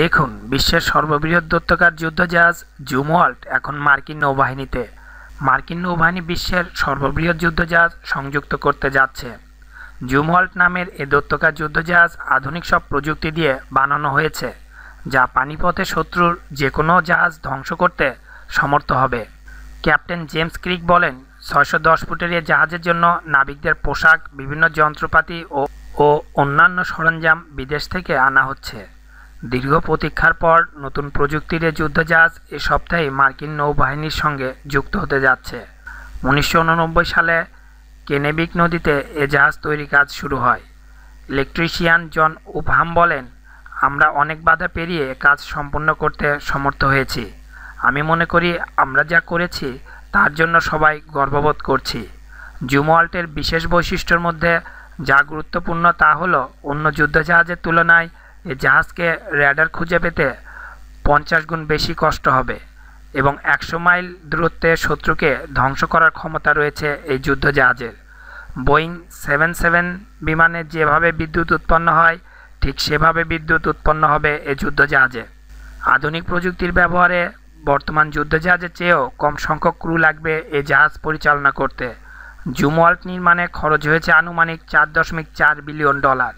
দেখুন বিশ্বের সর্ববৃহৎ দত্তকার যুদ্ধজাহাজ জুমওয়াল্ট এখন মার্কিন নৌবাহিনীতে মার্কিন নৌবাহিনী বিশ্বের সর্ববৃহৎ যুদ্ধজাহাজ সংযুক্ত করতে যাচ্ছে জুমওয়াল্ট নামের এ দত্তকার যুদ্ধজাহাজ আধুনিক সব প্রযুক্তি দিয়ে বানানো হয়েছে যা পানিপথে শত্রুর যে কোনো জাহাজ ধ্বংস করতে সমর্থ হবে ক্যাপ্টেন জেমস ক্রিক বলেন ছয়শো দশ ফুটের এ জাহাজের জন্য নাবিকদের পোশাক বিভিন্ন যন্ত্রপাতি ও ও অন্যান্য সরঞ্জাম বিদেশ থেকে আনা হচ্ছে দীর্ঘ প্রতীক্ষার পর নতুন প্রযুক্তির যুদ্ধজাহাজ এ সপ্তাহে মার্কিন নৌবাহিনীর সঙ্গে যুক্ত হতে যাচ্ছে উনিশশো সালে কেনেবিক নদীতে এ জাহাজ তৈরি কাজ শুরু হয় ইলেকট্রিশিয়ান জন উবহাম বলেন আমরা অনেক বাধা পেরিয়ে কাজ সম্পন্ন করতে সমর্থ হয়েছি আমি মনে করি আমরা যা করেছি তার জন্য সবাই গর্ববোধ করছি জুমওয়াল্টের বিশেষ বৈশিষ্ট্যের মধ্যে যা গুরুত্বপূর্ণ তা হলো অন্য যুদ্ধজাহাজের তুলনায় এই জাহাজকে র্যাডার খুঁজে পেতে পঞ্চাশ গুণ বেশি কষ্ট হবে এবং একশো মাইল দূরত্বে শত্রুকে ধ্বংস করার ক্ষমতা রয়েছে এই যুদ্ধ জাহাজের বোয়িং সেভেন সেভেন বিমানে যেভাবে বিদ্যুৎ উৎপন্ন হয় ঠিক সেভাবে বিদ্যুৎ উৎপন্ন হবে এই যুদ্ধ জাহাজে আধুনিক প্রযুক্তির ব্যবহারে বর্তমান যুদ্ধজাহাজের চেয়েও কম সংখ্যক ক্রু লাগবে এ জাহাজ পরিচালনা করতে জুমওয়াল্ট নির্মাণে খরচ হয়েছে আনুমানিক চার দশমিক চার বিলিয়ন ডলার